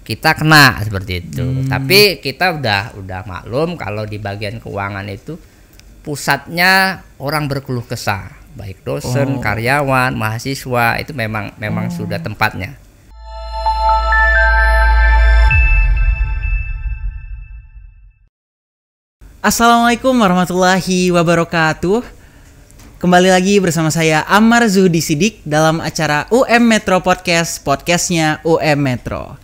kita kena seperti itu. Hmm. Tapi kita udah udah maklum kalau di bagian keuangan itu pusatnya orang berkeluh kesah, baik dosen, oh. karyawan, mahasiswa itu memang memang oh. sudah tempatnya. Assalamualaikum warahmatullahi wabarakatuh. Kembali lagi bersama saya Amar Zuhdi Sidik dalam acara UM Metro Podcast, podcastnya UM Metro.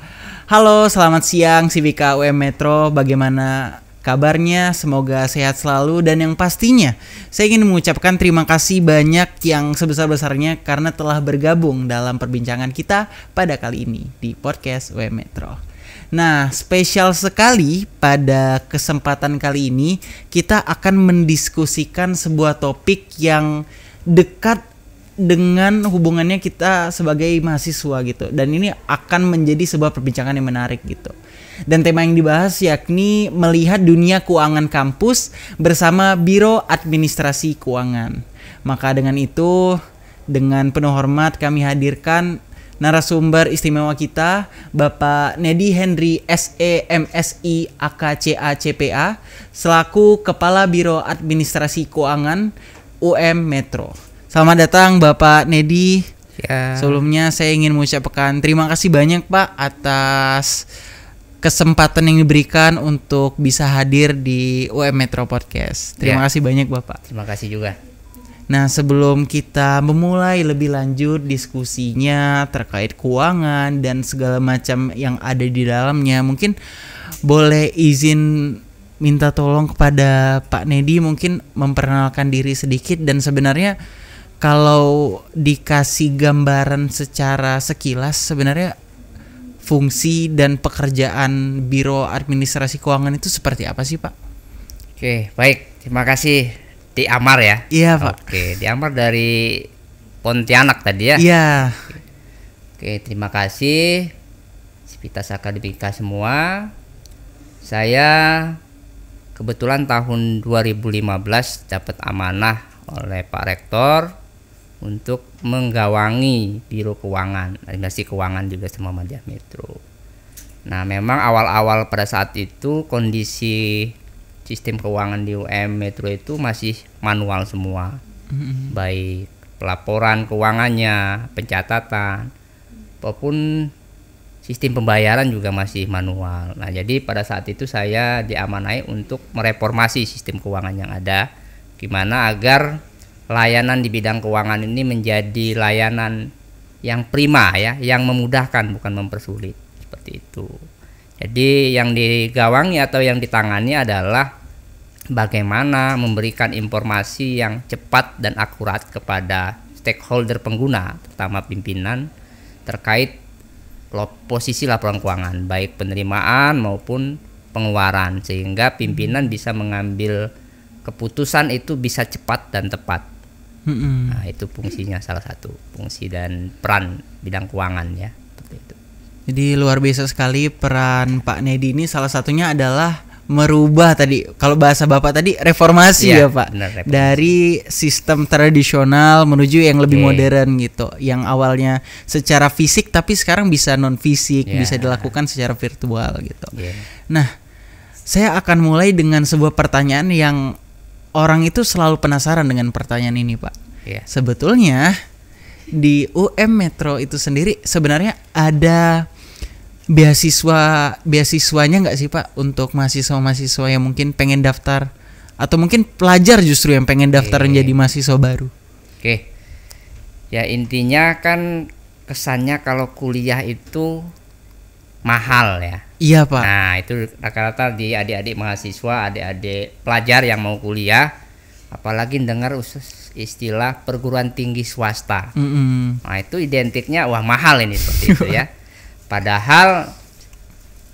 Halo, selamat siang Sivika UM Metro. Bagaimana kabarnya? Semoga sehat selalu dan yang pastinya saya ingin mengucapkan terima kasih banyak yang sebesar-besarnya karena telah bergabung dalam perbincangan kita pada kali ini di podcast UM Metro. Nah, spesial sekali pada kesempatan kali ini kita akan mendiskusikan sebuah topik yang dekat dengan hubungannya kita sebagai mahasiswa gitu dan ini akan menjadi sebuah perbincangan yang menarik gitu dan tema yang dibahas yakni melihat dunia keuangan kampus bersama Biro Administrasi Keuangan maka dengan itu dengan penuh hormat kami hadirkan narasumber istimewa kita Bapak Nedi Henry SEMSI AKCA CPA selaku Kepala Biro Administrasi Keuangan UM Metro. Selamat datang Bapak Nedi. Ya. Sebelumnya saya ingin mengucapkan terima kasih banyak Pak atas kesempatan yang diberikan untuk bisa hadir di UM Metro Podcast. Terima ya. kasih banyak Bapak. Terima kasih juga. Nah, sebelum kita memulai lebih lanjut diskusinya terkait keuangan dan segala macam yang ada di dalamnya, mungkin boleh izin minta tolong kepada Pak Nedi mungkin memperkenalkan diri sedikit dan sebenarnya kalau dikasih gambaran secara sekilas sebenarnya fungsi dan pekerjaan Biro Administrasi Keuangan itu seperti apa sih Pak? Oke baik terima kasih Di Amar ya. Iya Pak. Oke Di Amar dari Pontianak tadi ya. Iya. Oke terima kasih Sipitas Akademika semua. Saya kebetulan tahun 2015 dapat amanah oleh Pak Rektor untuk menggawangi biro keuangan administrasi keuangan juga sama Madya Metro nah memang awal-awal pada saat itu kondisi sistem keuangan di UM Metro itu masih manual semua mm-hmm. baik pelaporan keuangannya pencatatan maupun sistem pembayaran juga masih manual. Nah, jadi pada saat itu saya diamanai untuk mereformasi sistem keuangan yang ada gimana agar layanan di bidang keuangan ini menjadi layanan yang prima ya, yang memudahkan bukan mempersulit seperti itu. Jadi yang digawangi atau yang ditangani adalah bagaimana memberikan informasi yang cepat dan akurat kepada stakeholder pengguna, terutama pimpinan terkait posisi laporan keuangan, baik penerimaan maupun pengeluaran sehingga pimpinan bisa mengambil keputusan itu bisa cepat dan tepat. Hmm. Nah, itu fungsinya salah satu fungsi dan peran bidang keuangan ya, itu. Jadi luar biasa sekali peran Pak Nedi ini salah satunya adalah merubah tadi kalau bahasa Bapak tadi reformasi ya, ya Pak. Bener, reformasi. Dari sistem tradisional menuju yang lebih okay. modern gitu. Yang awalnya secara fisik tapi sekarang bisa non fisik, yeah. bisa dilakukan secara virtual gitu. Yeah. Nah, saya akan mulai dengan sebuah pertanyaan yang orang itu selalu penasaran dengan pertanyaan ini, Pak. Yeah. Sebetulnya di UM Metro itu sendiri sebenarnya ada beasiswa beasiswanya nggak sih Pak untuk mahasiswa-mahasiswa yang mungkin pengen daftar atau mungkin pelajar justru yang pengen daftar okay. menjadi mahasiswa baru. Oke. Okay. Ya intinya kan kesannya kalau kuliah itu mahal ya. Iya pak. Nah itu rata-rata di adik-adik mahasiswa, adik-adik pelajar yang mau kuliah, apalagi dengar usus istilah perguruan tinggi swasta. Mm -hmm. Nah itu identiknya wah mahal ini seperti itu ya. Padahal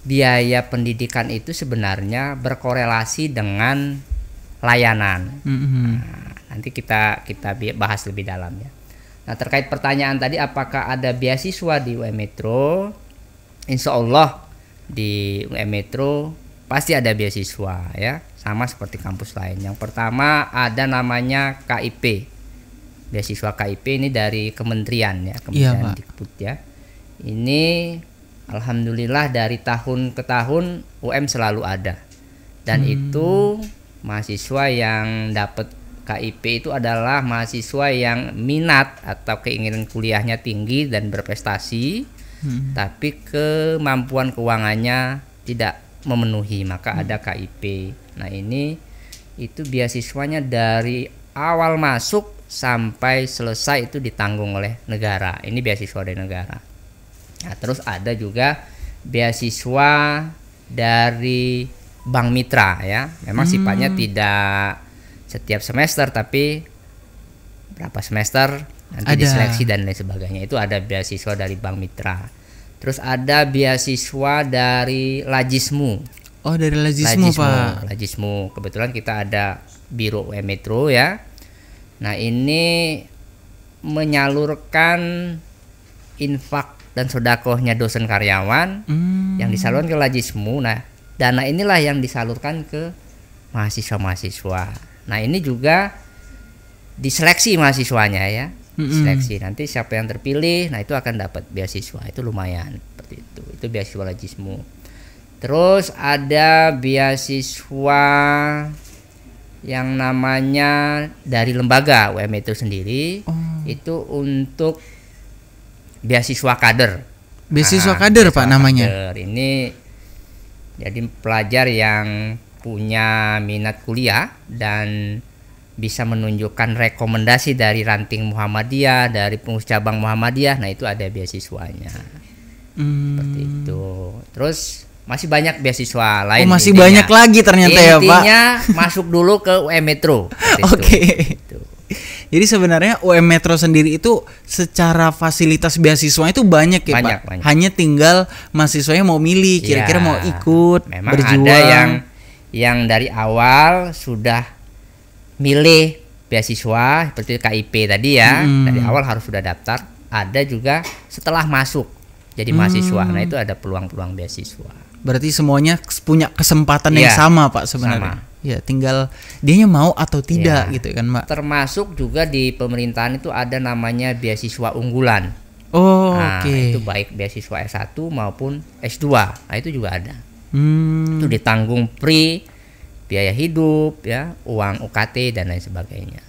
biaya pendidikan itu sebenarnya berkorelasi dengan layanan. Mm -hmm. nah, nanti kita kita bahas lebih dalam ya. Nah terkait pertanyaan tadi apakah ada beasiswa di UM Metro? Insya Allah di UM Metro pasti ada beasiswa ya sama seperti kampus lain yang pertama ada namanya KIP beasiswa KIP ini dari kementerian ya iya, kementerian ya, Dikbud ya ini alhamdulillah dari tahun ke tahun UM selalu ada dan hmm. itu mahasiswa yang dapat KIP itu adalah mahasiswa yang minat atau keinginan kuliahnya tinggi dan berprestasi Hmm. tapi kemampuan keuangannya tidak memenuhi maka hmm. ada KIP nah ini itu beasiswanya dari awal masuk sampai selesai itu ditanggung oleh negara ini beasiswa dari negara nah terus ada juga beasiswa dari bank mitra ya memang hmm. sifatnya tidak setiap semester tapi berapa semester nanti ada. diseleksi dan lain sebagainya itu ada beasiswa dari Bank Mitra terus ada beasiswa dari Lajismu oh dari Lajismu, Lajismu pak Lajismu kebetulan kita ada Biro UM Metro ya nah ini menyalurkan infak dan sodakohnya dosen karyawan hmm. yang disalurkan ke Lajismu nah dana inilah yang disalurkan ke mahasiswa-mahasiswa nah ini juga diseleksi mahasiswanya ya Seleksi nanti siapa yang terpilih, nah itu akan dapat beasiswa. Itu lumayan seperti itu. Itu beasiswa lajismu. Terus ada beasiswa yang namanya dari lembaga UMI itu sendiri oh. itu untuk beasiswa kader. Beasiswa nah, kader beasiswa Pak kader. namanya. Ini jadi pelajar yang punya minat kuliah dan bisa menunjukkan rekomendasi dari ranting Muhammadiyah, dari pengurus cabang Muhammadiyah, nah itu ada beasiswanya. Hmm. Seperti itu. Terus masih banyak beasiswa oh, lain. Oh, masih intinya. banyak lagi ternyata intinya, ya, Pak. Intinya masuk dulu ke UM Metro. Oke. Okay. Jadi sebenarnya UM Metro sendiri itu secara fasilitas beasiswa itu banyak ya banyak, Pak. Banyak. Hanya tinggal mahasiswanya mau milih, kira-kira ya, mau ikut, memang berjuang. ada yang yang dari awal sudah milih beasiswa seperti KIP tadi ya hmm. dari awal harus sudah daftar ada juga setelah masuk jadi hmm. mahasiswa nah itu ada peluang-peluang beasiswa berarti semuanya punya kesempatan ya, yang iya, sama pak sebenarnya sama. ya tinggal dianya mau atau tidak ya. gitu kan pak termasuk juga di pemerintahan itu ada namanya beasiswa unggulan oh nah, oke okay. itu baik beasiswa S1 maupun S2 nah itu juga ada hmm. itu ditanggung pri biaya hidup ya uang UKT dan lain sebagainya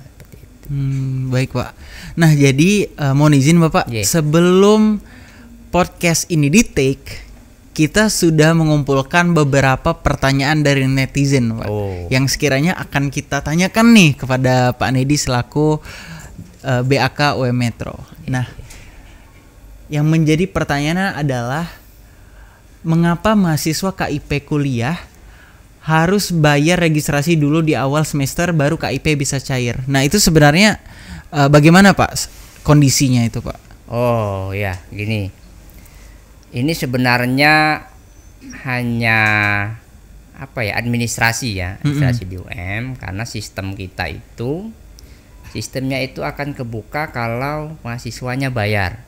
Hmm, baik pak. Nah jadi uh, mohon izin bapak yeah. sebelum podcast ini di take kita sudah mengumpulkan beberapa pertanyaan dari netizen pak oh. yang sekiranya akan kita tanyakan nih kepada Pak Nedi selaku uh, eh, BAK UM Metro. Nah yang menjadi pertanyaan adalah mengapa mahasiswa KIP kuliah harus bayar registrasi dulu di awal semester baru KIP bisa cair. Nah, itu sebenarnya uh, bagaimana, Pak? Kondisinya itu, Pak. Oh, ya, gini. Ini sebenarnya hanya apa ya? administrasi ya, administrasi mm -hmm. BUM karena sistem kita itu sistemnya itu akan kebuka kalau mahasiswanya bayar.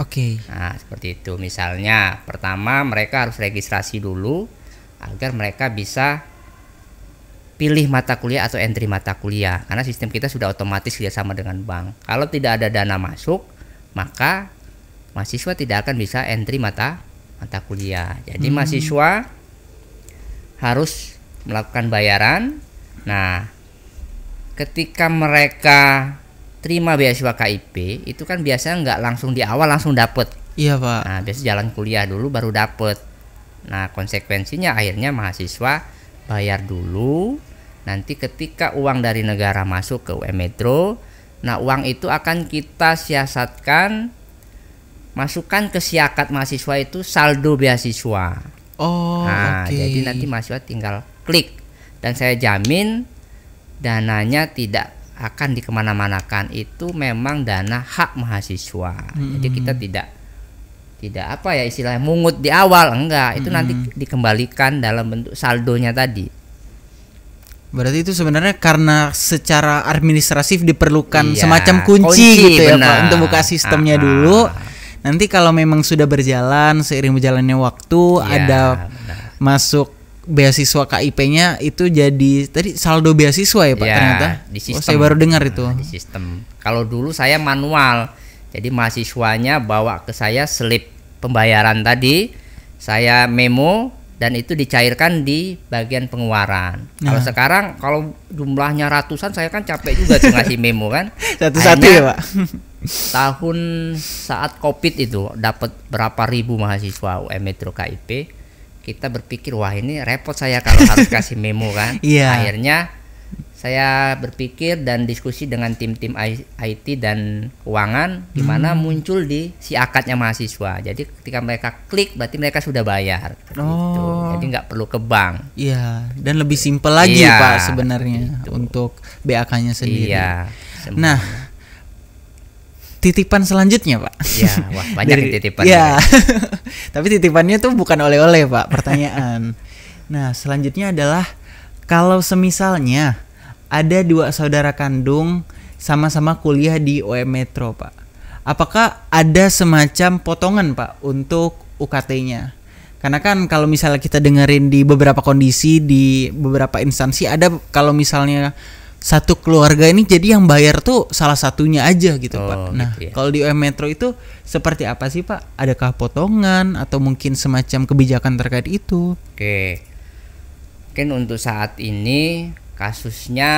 Oke. Okay. Nah, seperti itu. Misalnya, pertama mereka harus registrasi dulu agar mereka bisa pilih mata kuliah atau entry mata kuliah karena sistem kita sudah otomatis kerjasama dengan bank kalau tidak ada dana masuk maka mahasiswa tidak akan bisa entry mata mata kuliah jadi hmm. mahasiswa harus melakukan bayaran nah ketika mereka terima beasiswa KIP itu kan biasanya nggak langsung di awal langsung dapet iya pak nah biasa jalan kuliah dulu baru dapet Nah, konsekuensinya akhirnya mahasiswa bayar dulu. Nanti ketika uang dari negara masuk ke UM Metro, nah uang itu akan kita siasatkan masukkan ke siakat mahasiswa itu saldo beasiswa. Oh, nah, okay. jadi nanti mahasiswa tinggal klik dan saya jamin dananya tidak akan dikemana-manakan itu memang dana hak mahasiswa. Hmm. Jadi kita tidak tidak apa ya istilahnya mungut di awal enggak itu -hmm. nanti dikembalikan dalam bentuk saldonya tadi berarti itu sebenarnya karena secara administratif diperlukan iya, semacam kunci, kunci gitu benar. ya pak untuk buka sistemnya Aha. Ah. dulu nanti kalau memang sudah berjalan seiring berjalannya waktu iya, ada benar. masuk beasiswa KIP-nya itu jadi tadi saldo beasiswa ya pak ya, ternyata di oh, sistem. oh saya baru dengar itu nah, di sistem kalau dulu saya manual jadi mahasiswanya bawa ke saya slip pembayaran tadi, saya memo dan itu dicairkan di bagian pengeluaran. Ya. Kalau nah. sekarang kalau jumlahnya ratusan saya kan capek juga tuh ngasih memo kan. Satu-satu ya, Pak. tahun saat Covid itu dapat berapa ribu mahasiswa UM Metro KIP, kita berpikir wah ini repot saya kalau harus kasih memo kan. Iya. Akhirnya saya berpikir dan diskusi dengan tim-tim IT dan keuangan di mana hmm. muncul di si akadnya mahasiswa. Jadi ketika mereka klik berarti mereka sudah bayar. Gitu. Oh. Gitu. Jadi nggak perlu ke bank. Iya, dan lebih simpel lagi iya, Pak sebenarnya gitu. untuk BAK-nya sendiri. Iya. Nah, semuanya. Nah, titipan selanjutnya pak Iya. wah banyak Dari, titipan Iya. tapi titipannya tuh bukan oleh-oleh pak pertanyaan nah selanjutnya adalah kalau semisalnya ada dua saudara kandung sama-sama kuliah di UM Metro, Pak. Apakah ada semacam potongan, Pak, untuk UKT-nya? Karena kan kalau misalnya kita dengerin di beberapa kondisi di beberapa instansi ada kalau misalnya satu keluarga ini jadi yang bayar tuh salah satunya aja gitu oh, pak. Nah gitu ya. kalau di UM Metro itu seperti apa sih pak? Adakah potongan atau mungkin semacam kebijakan terkait itu? Oke, mungkin untuk saat ini kasusnya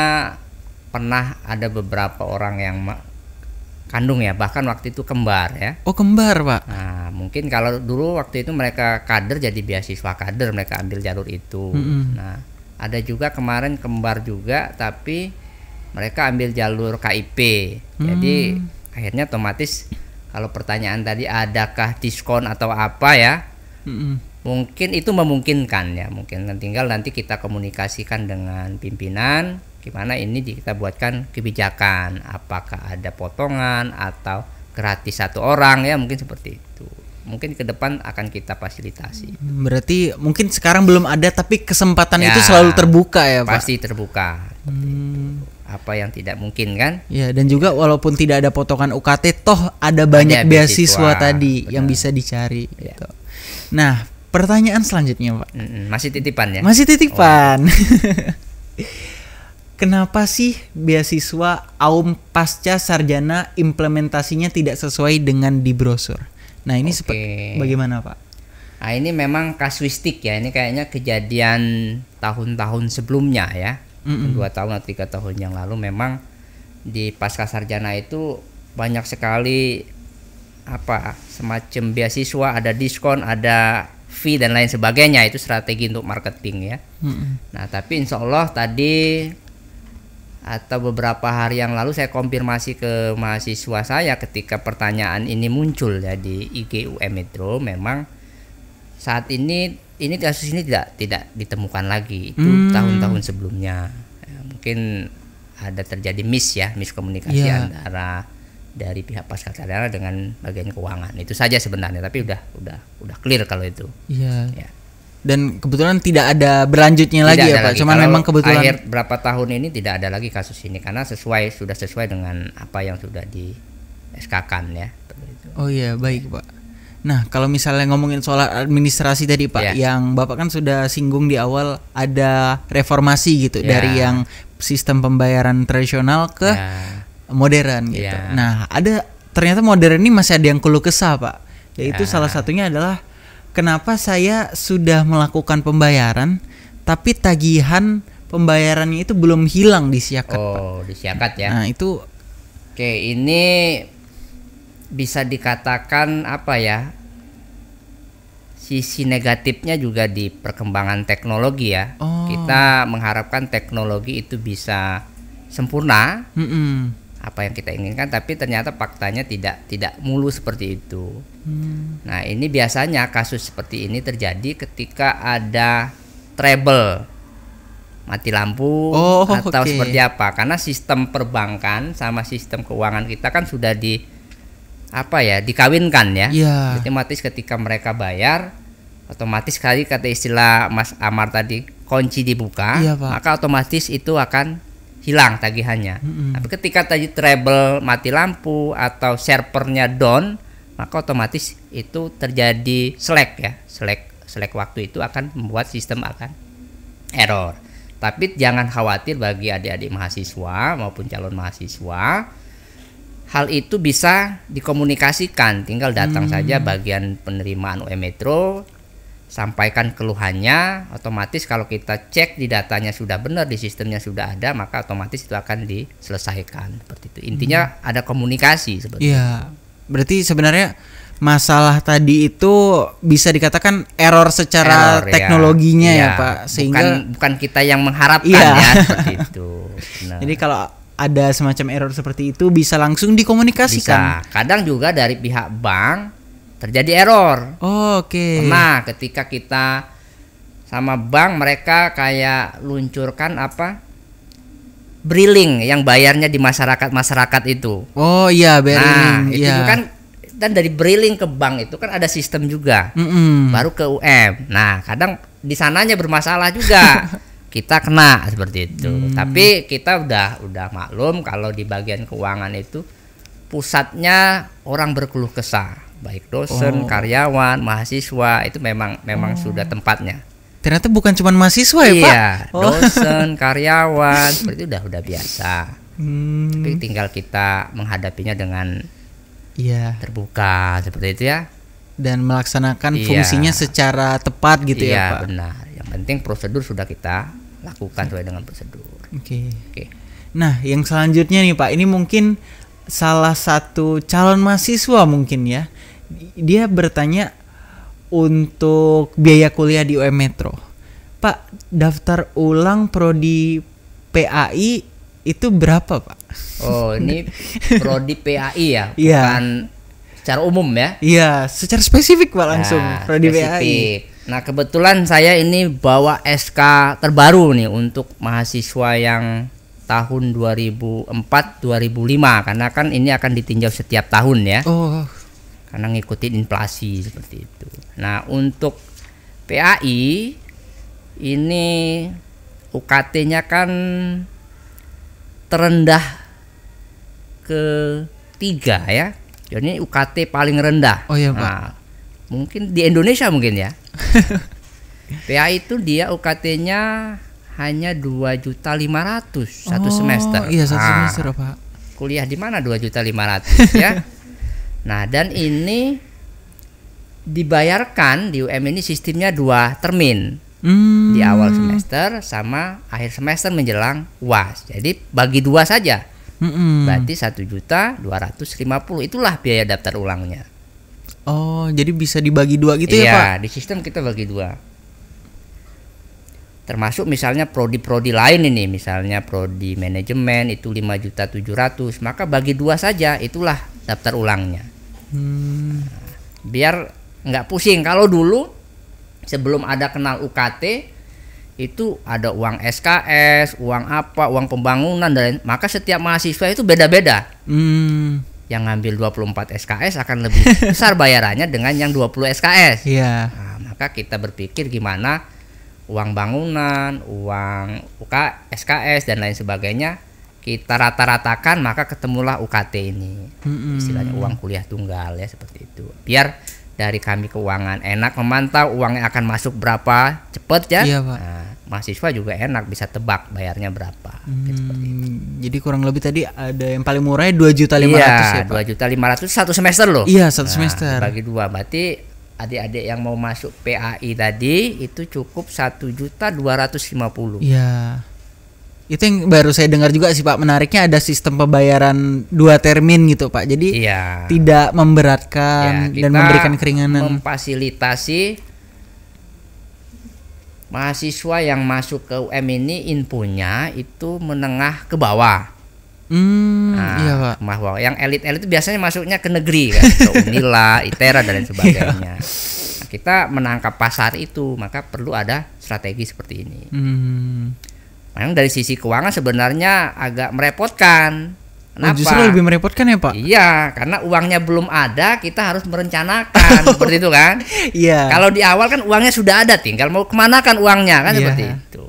pernah ada beberapa orang yang kandung ya bahkan waktu itu kembar ya oh kembar pak nah, mungkin kalau dulu waktu itu mereka kader jadi beasiswa kader mereka ambil jalur itu mm -hmm. nah ada juga kemarin kembar juga tapi mereka ambil jalur KIP mm. jadi hmm. akhirnya otomatis kalau pertanyaan tadi adakah diskon atau apa ya mm -hmm mungkin itu memungkinkan ya mungkin tinggal nanti kita komunikasikan dengan pimpinan gimana ini kita buatkan kebijakan apakah ada potongan atau gratis satu orang ya mungkin seperti itu mungkin ke depan akan kita fasilitasi berarti mungkin sekarang belum ada tapi kesempatan ya, itu selalu terbuka ya pak pasti terbuka hmm. apa yang tidak mungkin kan? Ya dan juga walaupun tidak ada potongan UKT toh ada banyak beasiswa, beasiswa tadi benar. yang bisa dicari. Ya. Gitu. Nah pertanyaan selanjutnya pak masih titipan ya masih titipan oh. kenapa sih beasiswa aum pasca sarjana implementasinya tidak sesuai dengan di brosur? Nah ini okay. bagaimana pak? Nah ini memang kasuistik ya, ini kayaknya kejadian tahun-tahun sebelumnya ya, mm -mm. dua tahun atau tiga tahun yang lalu memang di pasca sarjana itu banyak sekali apa semacam beasiswa ada diskon ada fee dan lain sebagainya itu strategi untuk marketing ya. Hmm. Nah tapi insya Allah tadi atau beberapa hari yang lalu saya konfirmasi ke mahasiswa saya ketika pertanyaan ini muncul ya di IG Metro memang saat ini ini kasus ini tidak tidak ditemukan lagi itu hmm. tahun-tahun sebelumnya ya, mungkin ada terjadi miss ya miskomunikasi yeah. antara dari pihak Pasca sarjana dengan bagian keuangan itu saja sebenarnya tapi udah udah udah clear kalau itu iya ya. dan kebetulan tidak ada berlanjutnya tidak lagi ya, ada ya pak cuma memang kebetulan akhir berapa tahun ini tidak ada lagi kasus ini karena sesuai sudah sesuai dengan apa yang sudah di SK kan ya oh iya baik pak Nah, kalau misalnya ngomongin soal administrasi tadi Pak, yeah. yang Bapak kan sudah singgung di awal ada reformasi gitu yeah. dari yang sistem pembayaran tradisional ke yeah modern gitu. Yeah. Nah, ada ternyata modern ini masih ada yang keluh kesah, Pak. Yaitu yeah. salah satunya adalah kenapa saya sudah melakukan pembayaran tapi tagihan pembayarannya itu belum hilang di Siakat, oh, Pak. Oh, di Siakat ya. Nah, itu Oke, ini bisa dikatakan apa ya? Sisi negatifnya juga di perkembangan teknologi ya. Oh. Kita mengharapkan teknologi itu bisa sempurna. Mm -mm apa yang kita inginkan tapi ternyata faktanya tidak tidak mulu seperti itu. Hmm. Nah, ini biasanya kasus seperti ini terjadi ketika ada treble mati lampu oh, atau okay. seperti apa karena sistem perbankan sama sistem keuangan kita kan sudah di apa ya dikawinkan ya yeah. otomatis ketika mereka bayar otomatis kali kata istilah Mas Amar tadi kunci dibuka yeah, maka otomatis itu akan hilang tagihannya. Mm-hmm. Tapi ketika tadi treble mati lampu atau servernya down, maka otomatis itu terjadi slack ya. Slack slack waktu itu akan membuat sistem akan error. Tapi jangan khawatir bagi adik-adik mahasiswa maupun calon mahasiswa. Hal itu bisa dikomunikasikan, tinggal datang hmm. saja bagian penerimaan UM Metro sampaikan keluhannya otomatis kalau kita cek di datanya sudah benar di sistemnya sudah ada maka otomatis itu akan diselesaikan seperti itu intinya hmm. ada komunikasi seperti ya iya. berarti sebenarnya masalah tadi itu bisa dikatakan error secara error, ya. teknologinya ya, ya, ya pak sehingga bukan, bukan kita yang mengharapkan iya. ya, seperti itu nah. jadi kalau ada semacam error seperti itu bisa langsung dikomunikasikan bisa. kadang juga dari pihak bank terjadi error. Oh, Oke. Okay. Nah, ketika kita sama bank mereka kayak luncurkan apa? Briling yang bayarnya di masyarakat-masyarakat itu. Oh iya, Briling. Nah, itu iya. kan dan dari briling ke bank itu kan ada sistem juga. Mm -hmm. Baru ke UM. Nah, kadang di sananya bermasalah juga. kita kena seperti itu. Hmm. Tapi kita udah udah maklum kalau di bagian keuangan itu pusatnya orang berkeluh kesah baik dosen, oh. karyawan, mahasiswa itu memang memang oh. sudah tempatnya. Ternyata bukan cuma mahasiswa ya, iya, Pak. Oh. dosen, karyawan, seperti itu udah udah biasa. Hmm. Tapi tinggal kita menghadapinya dengan iya. terbuka seperti itu ya. Dan melaksanakan iya. fungsinya secara tepat gitu ya, iya, ya, Pak. Iya, benar. Yang penting prosedur sudah kita lakukan sesuai dengan prosedur. Oke. Okay. Oke. Okay. Nah, yang selanjutnya nih Pak, ini mungkin salah satu calon mahasiswa mungkin ya dia bertanya untuk biaya kuliah di UM Metro. Pak, daftar ulang prodi PAI itu berapa, Pak? Oh, ini prodi PAI ya, iya. bukan yeah. secara umum ya? Iya, secara spesifik Pak nah, langsung yeah, prodi PAI. Nah, kebetulan saya ini bawa SK terbaru nih untuk mahasiswa yang tahun 2004 2005 karena kan ini akan ditinjau setiap tahun ya. Oh karena ngikutin inflasi seperti itu. Nah, untuk PAI ini UKT-nya kan terendah ke tiga ya. Jadi UKT paling rendah. Oh iya, Pak. Nah, mungkin di Indonesia mungkin ya. PAI itu dia UKT-nya hanya dua juta oh, satu semester. Iya, satu nah, semester, Pak. Kuliah di mana dua juta 2.500 ya? Nah, dan ini dibayarkan di UM ini sistemnya dua termin. Hmm. Di awal semester sama akhir semester menjelang UAS. Jadi bagi dua saja. Hmm. Berarti satu juta dua ratus lima puluh itulah biaya daftar ulangnya. Oh, jadi bisa dibagi dua gitu ya, iya, ya, Pak? Iya, di sistem kita bagi dua. Termasuk misalnya prodi-prodi lain ini, misalnya prodi manajemen itu lima juta tujuh ratus maka bagi dua saja itulah daftar ulangnya hmm. Nah, biar nggak pusing kalau dulu sebelum ada kenal UKT itu ada uang SKS, uang apa, uang pembangunan dan lain. Maka setiap mahasiswa itu beda-beda. Hmm. Yang ngambil 24 SKS akan lebih besar bayarannya dengan yang 20 SKS. Iya. Yeah. Nah, maka kita berpikir gimana uang bangunan, uang UK, SKS dan lain sebagainya kita rata-ratakan maka ketemulah UKT ini hmm. istilahnya uang kuliah tunggal ya seperti itu biar dari kami keuangan enak memantau uangnya akan masuk berapa cepet ya iya, Pak. Nah, mahasiswa juga enak bisa tebak bayarnya berapa hmm. jadi kurang lebih tadi ada yang paling murahnya dua juta lima ratus ya iya, dua juta lima ratus satu semester loh iya satu nah, semester bagi dua berarti adik-adik yang mau masuk PAI tadi itu cukup satu juta dua ratus lima puluh. Iya itu yang baru saya dengar juga sih Pak, menariknya ada sistem pembayaran dua termin gitu Pak. Jadi iya. tidak memberatkan ya, dan memberikan keringanan. Memfasilitasi mahasiswa yang masuk ke UM ini infonya itu menengah ke bawah. Hmm, nah, iya pak. Yang elit-elit itu biasanya masuknya ke negeri kan, ke Unila, ITERA dan lain iya. sebagainya. nah, kita menangkap pasar itu, maka perlu ada strategi seperti ini. Hmm. Memang dari sisi keuangan sebenarnya agak merepotkan. Oh, Kenapa? Oh, justru lebih merepotkan ya Pak? Iya, karena uangnya belum ada, kita harus merencanakan seperti itu kan? Iya. Yeah. Kalau di awal kan uangnya sudah ada, tinggal mau kemana kan uangnya kan yeah. seperti itu.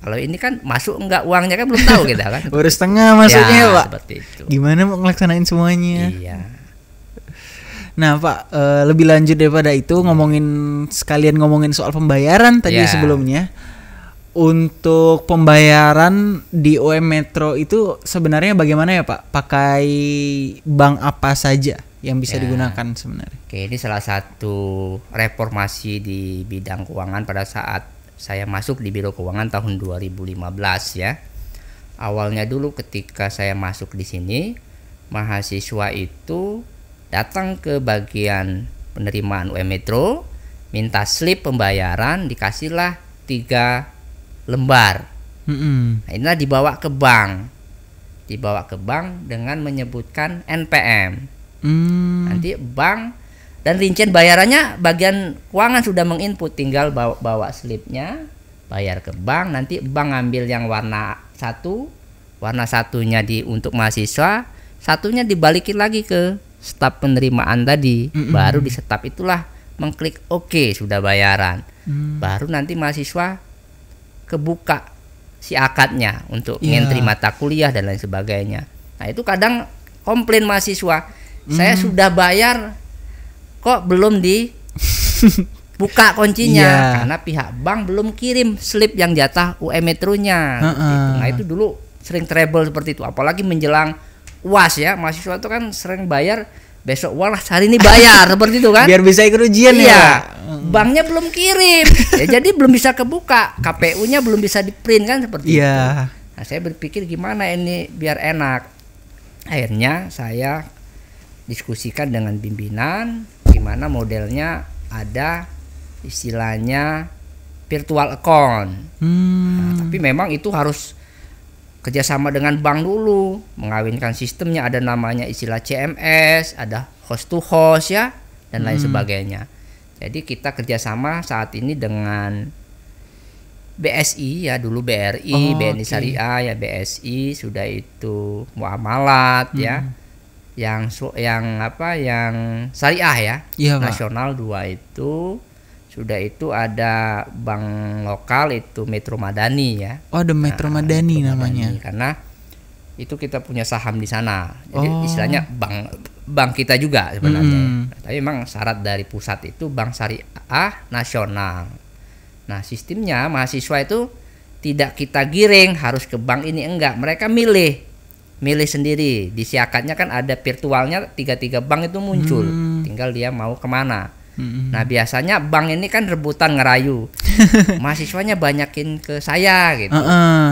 Kalau ini kan masuk enggak uangnya kan belum tahu kita kan? Baru setengah maksudnya ya, Pak. Seperti itu. Gimana mau ngelaksanain semuanya? Iya. Nah Pak, e, lebih lanjut daripada itu ngomongin sekalian ngomongin soal pembayaran tadi yeah. sebelumnya untuk pembayaran di UM Metro itu sebenarnya bagaimana ya Pak? Pakai bank apa saja yang bisa ya. digunakan sebenarnya? Oke, ini salah satu reformasi di bidang keuangan pada saat saya masuk di Biro Keuangan tahun 2015 ya. Awalnya dulu ketika saya masuk di sini, mahasiswa itu datang ke bagian penerimaan UM Metro, minta slip pembayaran, dikasihlah tiga lembar. Mm-hmm. Nah, inilah dibawa ke bank, dibawa ke bank dengan menyebutkan NPM. Mm. Nanti bank dan rincian bayarannya bagian keuangan sudah menginput, tinggal bawa, bawa slipnya, bayar ke bank. Nanti bank ambil yang warna satu, warna satunya di untuk mahasiswa, satunya dibalikin lagi ke staf penerimaan tadi. Mm-hmm. Baru di staf itulah mengklik OK sudah bayaran. Mm. Baru nanti mahasiswa kebuka si akadnya untuk yeah. ngentri mata kuliah dan lain sebagainya. Nah, itu kadang komplain mahasiswa, mm. saya hmm. sudah bayar kok belum di buka kuncinya yeah. karena pihak bank belum kirim slip yang jatah UM e metronya. Uh -uh. Gitu. Nah, itu dulu sering treble seperti itu, apalagi menjelang UAS ya. Mahasiswa itu kan sering bayar besok walah hari ini bayar seperti itu kan biar bisa ikut ujian ya, iya. ya banknya belum kirim ya, jadi belum bisa kebuka KPU-nya belum bisa di print kan seperti yeah. itu nah saya berpikir gimana ini biar enak akhirnya saya diskusikan dengan pimpinan gimana modelnya ada istilahnya virtual account hmm. nah, tapi memang itu harus kerjasama dengan bank dulu mengawinkan sistemnya ada namanya istilah CMS ada host to host ya dan lain hmm. sebagainya jadi kita kerjasama saat ini dengan BSI ya dulu BRI oh, BNI okay. Syariah ya BSI sudah itu muamalat ya, hmm. ya yang yang apa yang syariah ya, ya nasional dua itu sudah itu ada bank lokal itu Metro Madani ya. Oh, ada Metro nah, Madani Metro namanya. Madani, karena itu kita punya saham di sana. Jadi oh. istilahnya bank bank kita juga sebenarnya. Hmm. tapi memang syarat dari pusat itu bank syariah nasional. Nah, sistemnya mahasiswa itu tidak kita giring harus ke bank ini enggak. Mereka milih milih sendiri. Di siakatnya kan ada virtualnya tiga-tiga bank itu muncul. Hmm. Tinggal dia mau kemana. Hmm. Nah biasanya bank ini kan rebutan ngerayu, mahasiswanya banyakin ke saya gitu. Uh -uh.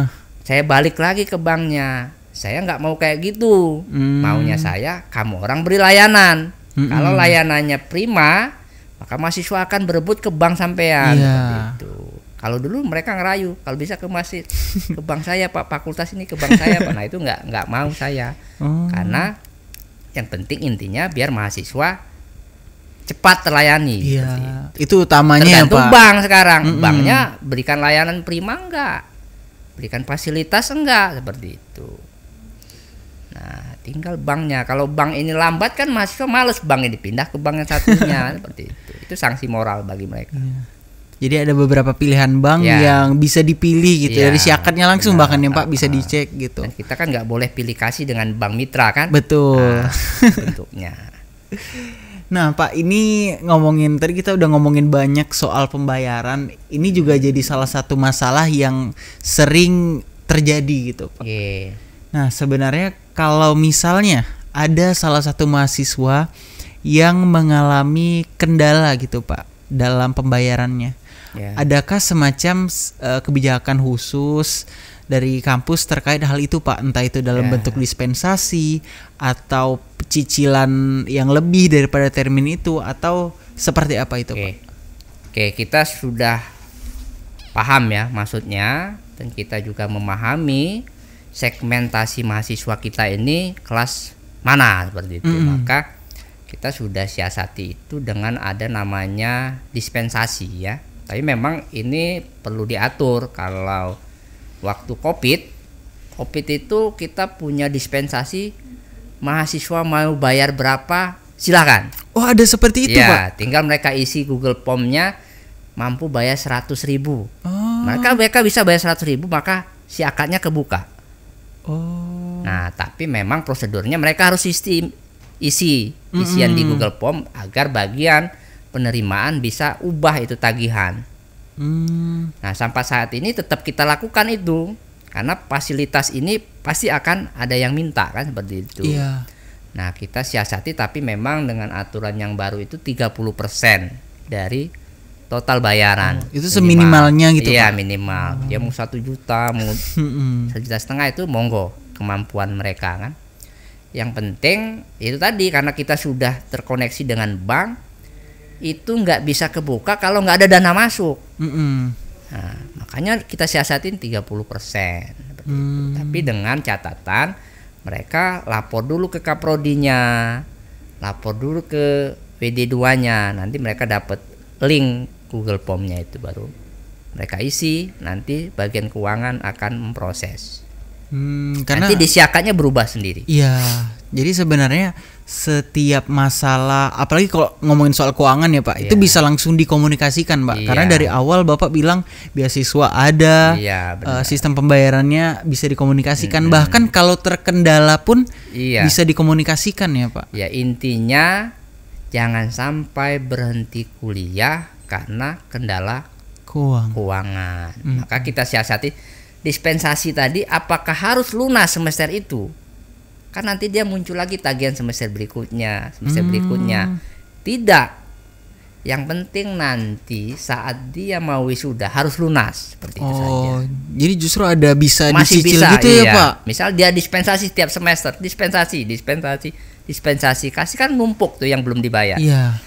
Saya balik lagi ke banknya, saya nggak mau kayak gitu, hmm. maunya saya kamu orang beri layanan. Hmm. Kalau layanannya prima, maka mahasiswa akan berebut ke bank sampean. Yeah. Gitu. Kalau dulu mereka ngerayu, kalau bisa ke masjid, ke bank saya pak, fakultas ini ke bank saya Nah itu nggak nggak mau saya, oh. karena yang penting intinya biar mahasiswa cepat terlayani. Iya. Gitu. Itu utamanya ya, Tergantung ya, Pak. bank sekarang. Mm -hmm. Banknya berikan layanan prima enggak? Berikan fasilitas enggak seperti itu. Nah, tinggal banknya. Kalau bank ini lambat kan mahasiswa males bank ini pindah ke bank yang satunya seperti itu. Itu sanksi moral bagi mereka. Iya. Jadi ada beberapa pilihan bank ya. yang bisa dipilih gitu ya. dari ya, siakatnya langsung bahkan ya Pak bisa ah. dicek gitu. kita kan nggak boleh pilih kasih dengan bank mitra kan? Betul. Nah, bentuknya. Nah, Pak, ini ngomongin tadi kita udah ngomongin banyak soal pembayaran. Ini juga jadi salah satu masalah yang sering terjadi gitu, Pak. Yeah. Nah, sebenarnya kalau misalnya ada salah satu mahasiswa yang mengalami kendala gitu, Pak, dalam pembayarannya. Yeah. Adakah semacam uh, kebijakan khusus dari kampus terkait hal itu Pak, entah itu dalam yeah. bentuk dispensasi atau cicilan yang lebih daripada termin itu atau seperti apa itu okay. Pak? Oke, okay, kita sudah paham ya maksudnya dan kita juga memahami segmentasi mahasiswa kita ini kelas mana seperti itu. Mm. Maka kita sudah siasati itu dengan ada namanya dispensasi ya. Tapi memang ini perlu diatur kalau waktu covid covid itu kita punya dispensasi mahasiswa mau bayar berapa silakan oh ada seperti itu ya, pak tinggal mereka isi Google Formnya mampu bayar seratus ribu oh. mereka mereka bisa bayar seratus ribu maka si akadnya kebuka oh nah tapi memang prosedurnya mereka harus isi isi isian mm -hmm. di Google Form agar bagian penerimaan bisa ubah itu tagihan Hmm. Nah, sampai saat ini tetap kita lakukan itu karena fasilitas ini pasti akan ada yang minta kan seperti itu. Iya. Nah, kita siasati tapi memang dengan aturan yang baru itu 30% dari total bayaran. Oh, itu minimal. gitu. Iya, kan? minimal. Oh. Dia mau satu juta, mau satu hmm. juta setengah itu monggo kemampuan mereka kan. Yang penting itu tadi karena kita sudah terkoneksi dengan bank, itu nggak bisa kebuka kalau nggak ada dana masuk. Mm -hmm. nah, makanya kita siasatin 30 persen. Mm. Tapi dengan catatan mereka lapor dulu ke kaprodinya, lapor dulu ke PD2-nya. Nanti mereka dapat link Google Formnya itu baru mereka isi. Nanti bagian keuangan akan memproses. Hmm, karena nanti disiakannya berubah sendiri. Iya. Jadi sebenarnya setiap masalah apalagi kalau ngomongin soal keuangan ya Pak yeah. itu iya. bisa langsung dikomunikasikan Pak yeah. karena dari awal Bapak bilang beasiswa ada yeah, iya, uh, sistem pembayarannya bisa dikomunikasikan mm -hmm. bahkan kalau terkendala pun yeah. bisa dikomunikasikan ya Pak ya intinya jangan sampai berhenti kuliah karena kendala Keuang. keuangan mm. maka kita siasati dispensasi tadi apakah harus lunas semester itu kan nanti dia muncul lagi tagihan semester berikutnya semester hmm. berikutnya tidak yang penting nanti saat dia mau wisuda harus lunas seperti itu oh, saja. Jadi justru ada bisa Masih dicicil bisa, gitu ya, iya. ya Pak. Misal dia dispensasi setiap semester, dispensasi, dispensasi, dispensasi. Kasih kan numpuk tuh yang belum dibayar. Iya.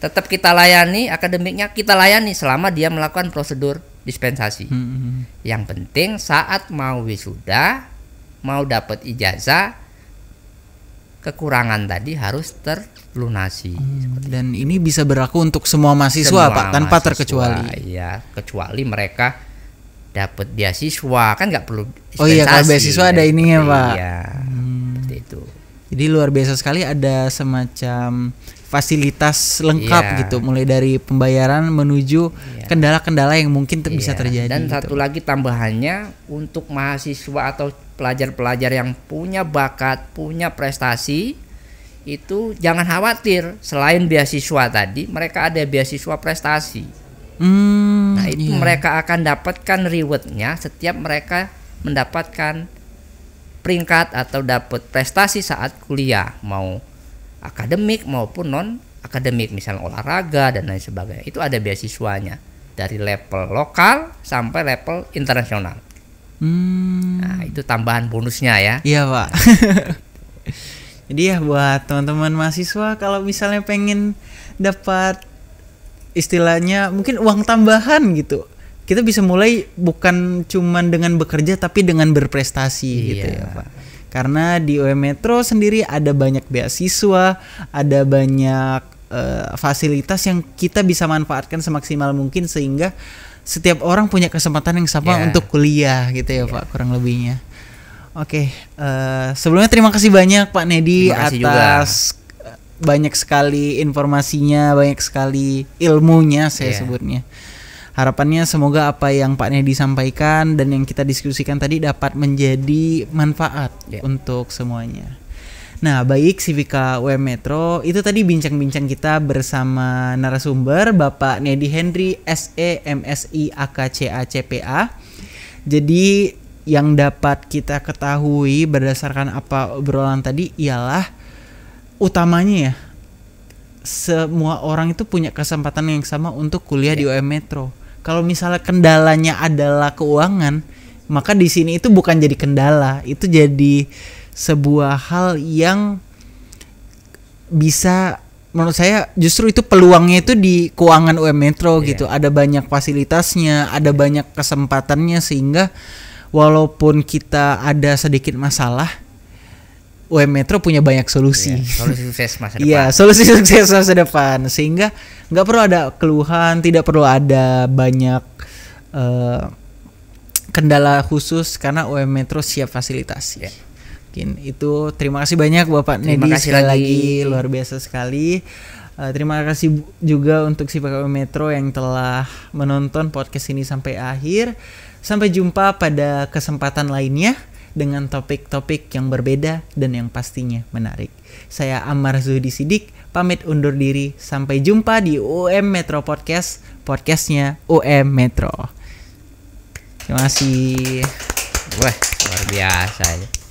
Tetap kita layani akademiknya kita layani selama dia melakukan prosedur dispensasi. Hmm. hmm, hmm. Yang penting saat mau wisuda, mau dapat ijazah, kekurangan tadi harus terlunasi. Hmm, dan ini bisa berlaku untuk semua mahasiswa semua Pak tanpa mahasiswa, terkecuali. Iya, kecuali mereka dapat beasiswa kan nggak perlu Oh iya, kalau beasiswa ada ininya, Pak. Iya. Hmm. Seperti itu. Jadi luar biasa sekali ada semacam fasilitas lengkap yeah. gitu mulai dari pembayaran menuju iya. kendala-kendala yeah. yang mungkin yeah. bisa iya. terjadi dan gitu. satu lagi tambahannya untuk mahasiswa atau pelajar-pelajar yang punya bakat punya prestasi itu jangan khawatir selain beasiswa tadi mereka ada beasiswa prestasi hmm, nah itu yeah. mereka akan dapatkan rewardnya setiap mereka mendapatkan peringkat atau dapat prestasi saat kuliah mau akademik maupun non akademik misalnya olahraga dan lain sebagainya itu ada beasiswanya dari level lokal sampai level internasional hmm. nah itu tambahan bonusnya ya iya pak jadi ya buat teman-teman mahasiswa kalau misalnya pengen dapat istilahnya mungkin uang tambahan gitu kita bisa mulai bukan cuman dengan bekerja tapi dengan berprestasi gitu iya. gitu ya pak karena di UM Metro sendiri ada banyak beasiswa, ada banyak uh, fasilitas yang kita bisa manfaatkan semaksimal mungkin sehingga setiap orang punya kesempatan yang sama yeah. untuk kuliah gitu ya yeah. Pak kurang lebihnya. Oke, okay, uh, eh, sebelumnya terima kasih banyak Pak Nedi atas juga eh, banyak sekali informasinya, banyak sekali ilmunya saya yeah. sebutnya. Harapannya semoga apa yang Pak Nedi sampaikan dan yang kita diskusikan tadi dapat menjadi manfaat ya. untuk semuanya. Nah, baik Sivika UM Metro, itu tadi bincang-bincang kita bersama narasumber Bapak Nedi Henry SE MSI AKCA CPA. Jadi yang dapat kita ketahui berdasarkan apa obrolan tadi ialah utamanya ya semua orang itu punya kesempatan yang sama untuk kuliah yeah. di UM Metro kalau misalnya kendalanya adalah keuangan maka di sini itu bukan jadi kendala itu jadi sebuah hal yang bisa menurut saya justru itu peluangnya itu di keuangan UM Metro yeah. gitu. Ada banyak fasilitasnya, ada banyak kesempatannya sehingga walaupun kita ada sedikit masalah UM Metro punya banyak solusi. Iya, solusi sukses masa iya, depan. Iya, solusi sukses masa depan sehingga nggak perlu ada keluhan, tidak perlu ada banyak uh, kendala khusus karena UM Metro siap fasilitasi. Yeah. Mungkin itu terima kasih banyak Bapak terima Nedi kasih sekali lagi. luar biasa sekali. Uh, terima kasih juga untuk si Pak Metro yang telah menonton podcast ini sampai akhir. Sampai jumpa pada kesempatan lainnya dengan topik-topik yang berbeda dan yang pastinya menarik. Saya Ammar Zuhdi Sidik, pamit undur diri. Sampai jumpa di UM Metro Podcast, podcastnya UM Metro. Terima kasih. Wah, luar biasa.